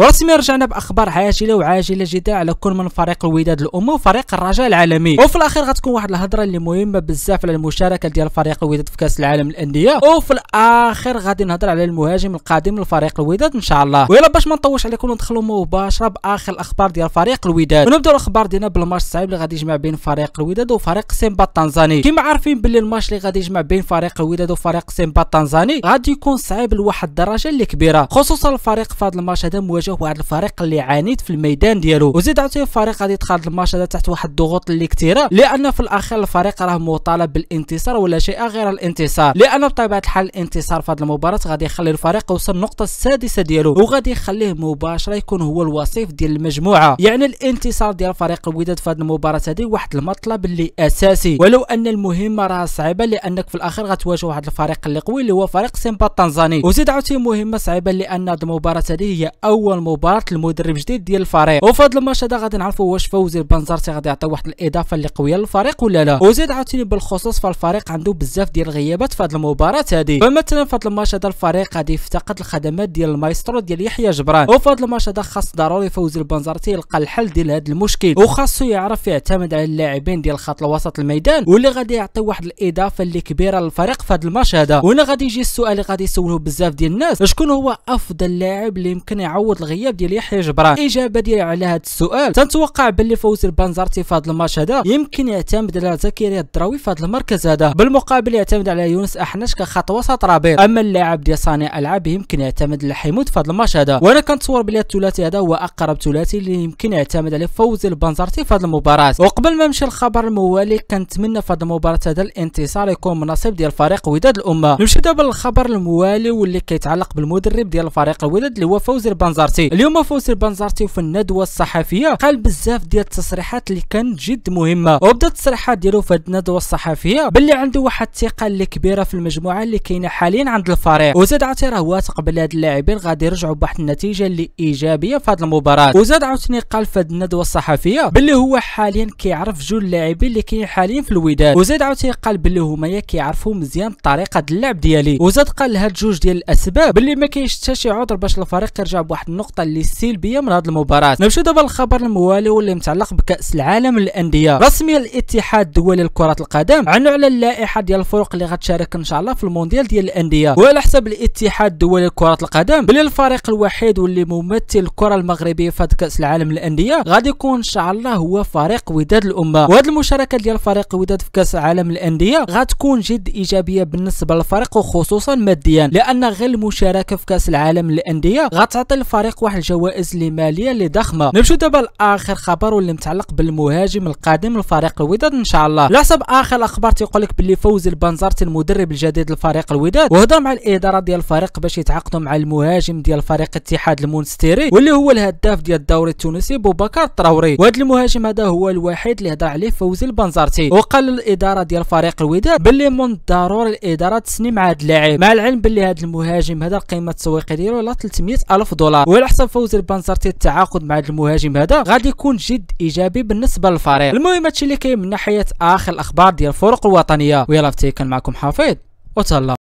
ورسميا رجعنا باخبار عاجله وعاجله جدا على كل من فريق الوداد الامي وفريق الرجاء العالمي وفي الاخير غتكون واحد الهضره اللي مهمه بزاف على المشاركه ديال فريق الوداد في كاس العالم للانديه وفي الاخر غادي نهضر على المهاجم القادم لفريق الوداد ان شاء الله ويلا باش ما نطولش عليكم ندخلوا مباشره باخر الاخبار ديال فريق الوداد ونبداو الاخبار ديالنا بالماتش الصعيب اللي غادي يجمع بين فريق الوداد وفريق سيمبا التنزاني كما عارفين باللي الماتش اللي غادي يجمع بين فريق الوداد وفريق سيمبا التنزاني غادي يكون صعيب لواحد الدرجه اللي كبيره خصوصا الفريق في هذا الماتش هذا تشوف واحد الفريق اللي عنيد في الميدان ديالو وزيد عاوتاني الفريق غادي يتخرج الماتش هذا تحت واحد الضغوط اللي كثيره لان في الاخير الفريق راه مطالب بالانتصار ولا شيء غير الانتصار لان بطبيعه الحال الانتصار في هذه المباراه غادي يخلي الفريق يوصل النقطه السادسه ديالو وغادي يخليه مباشره يكون هو الوصيف ديال المجموعه يعني الانتصار ديال فريق الوداد في هذه المباراه هذه واحد المطلب اللي اساسي ولو ان المهمه راه صعيبه لانك في الاخير غتواجه واحد الفريق اللي قوي اللي هو فريق سيمبا التنزاني وزيد عاوتاني مهمه صعيبه لان هذه المباراه هذه هي اول المباراه المدرب الجديد ديال الفريق وفي هذا الماتش هذا غادي نعرفوا واش فوزي البنزرتي غادي يعطي واحد الاضافه اللي قويه للفريق ولا لا وزيد عاوتاني بالخصوص فالفريق عنده بزاف ديال الغيابات في هذه المباراه هذه فمثلا في هذا الماتش هذا الفريق غادي يفتقد الخدمات ديال المايسترو ديال يحيى جبران وفي هذا الماتش هذا خاص ضروري فوزي البنزرتي يلقى الحل ديال هذا المشكل وخاصو يعرف يعتمد على اللاعبين ديال خط الوسط الميدان واللي غادي يعطي واحد الاضافه اللي كبيره للفريق في هذا الماتش هذا وهنا غادي يجي السؤال اللي غادي يسولوه بزاف ديال الناس شكون هو افضل لاعب اللي يمكن يعوض كيعوض الغياب ديال يحيى جبران الاجابه ديالي على هذا السؤال تنتوقع باللي فوز البنزرتي في هذا الماتش هذا يمكن يعتمد على زكريا الدراوي في هذا المركز هذا بالمقابل يعتمد على يونس احناش كخط وسط رابط اما اللاعب ديال صانع العاب يمكن يعتمد على حمود في هذا الماتش هذا وانا كنتصور بلي الثلاثي هذا هو اقرب ثلاثي اللي يمكن يعتمد عليه فوز البنزرتي في هذه المباراه وقبل ما نمشي الخبر الموالي كنتمنى في هذه المباراه هذا الانتصار يكون من نصيب ديال فريق وداد الامه نمشي دابا للخبر الموالي واللي كيتعلق بالمدرب ديال فريق الوداد اللي هو فوز البنزرتي بنزارتي اليوم فوسي البنزرتي وفي الندوه الصحفيه قال بزاف ديال التصريحات اللي كانت جد مهمه وبدا التصريحات ديالو في الندوه الصحفيه باللي عنده واحد الثقه اللي كبيره في المجموعه اللي كاينه حاليا عند الفريق وزاد عاوتاني راه واثق بلي هاد اللاعبين غادي يرجعوا بواحد النتيجه اللي ايجابيه في هاد المباراه وزاد عاوتاني قال في هاد الندوه الصحفيه باللي هو حاليا كيعرف جوج اللاعبين اللي كاين حاليا في الوداد وزاد عاوتاني قال باللي هما كيعرفوا مزيان طريقه اللعب ديالي وزاد قال هاد جوج ديال الاسباب باللي ما كاينش حتى شي عذر باش الفريق يرجع بواحد النقطه اللي سلبيه من هذه المباراه نمشيو دابا للخبر الموالي واللي متعلق بكاس العالم للانديه رسميا الاتحاد الدولي لكره القدم عنوا على اللائحه ديال الفرق اللي غتشارك ان شاء الله في المونديال ديال الانديه وعلى حسب الاتحاد الدولي لكره القدم بلي الفريق الوحيد واللي ممثل الكره المغربيه في كاس العالم للانديه غادي يكون ان شاء الله هو فريق وداد الامه وهذه المشاركه ديال فريق وداد في كاس العالم للانديه غتكون جد ايجابيه بالنسبه للفريق وخصوصا ماديا لان غير المشاركه في كاس العالم للانديه غتعطي الفريق الفريق واحد الجوائز اللي ماليه اللي ضخمه نمشيو دابا لاخر خبر واللي متعلق بالمهاجم القادم لفريق الوداد ان شاء الله على حسب اخر الاخبار تيقول لك باللي فوز البنزرتي المدرب الجديد لفريق الوداد وهضر مع الاداره ديال الفريق باش يتعاقدوا مع المهاجم ديال فريق اتحاد المونستيري واللي هو الهداف ديال الدوري التونسي بوبكر الطراوري وهذا المهاجم هذا هو الوحيد اللي هضر عليه فوز البنزرتي وقال الاداره ديال فريق الوداد باللي من الضروري الاداره تسني مع هذا اللاعب مع العلم باللي هذا المهاجم هذا القيمه التسويقيه ديالو لا 300 الف دولار وعلى حسب فوز البانزرتي التعاقد مع المهاجم هذا غادي يكون جد ايجابي بالنسبه للفريق المهم هادشي اللي كاين من ناحيه اخر الاخبار ديال الفرق الوطنيه ويلا كان معكم حفيظ وتهلا